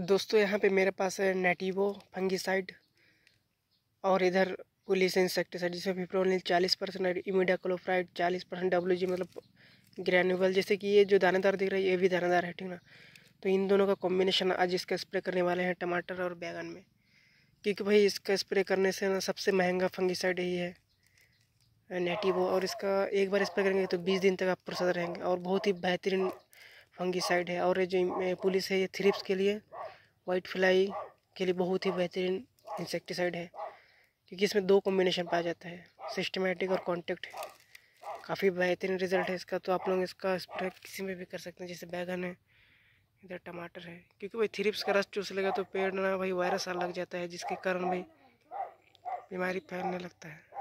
दोस्तों यहाँ पे मेरे पास है नेटिवो फंगिसाइड और इधर पुलिस इंसेक्टिसाइड जिसमें फिप्रोनिल चालीस परसेंट इमिडा क्लोफ्राइड चालीस परसेंट डब्ल्यू जी मतलब ग्रैनुअल जैसे कि ये जो दानेदार दिख रहा है ये भी दानेदार है ठीक ना तो इन दोनों का कॉम्बिनेशन आज इसका स्प्रे करने वाले हैं टमाटर और बैगन में क्योंकि भाई इसका स्प्रे करने से ना सबसे महंगा फंगिसाइड यही है नेटिवो और इसका एक बार स्प्रे करेंगे तो बीस दिन तक आप प्रसाद रहेंगे और बहुत ही बेहतरीन फंगिसाइड है और ये जो पुलिस है ये थ्रिप्स के लिए वाइट फ्लाई के लिए बहुत ही बेहतरीन इंसेक्टिसाइड है क्योंकि इसमें दो कॉम्बिनेशन पाया जाता है सिस्टमेटिक और कॉन्टेक्ट काफ़ी बेहतरीन रिजल्ट है इसका तो आप लोग इसका स्प्रे किसी में भी कर सकते हैं जैसे बैगन है इधर टमाटर है क्योंकि भाई थ्रिप्स का रस चूस लेगा तो पेड़ ना भाई वायरस लग जाता है जिसके कारण भाई बीमारी फैलने लगता है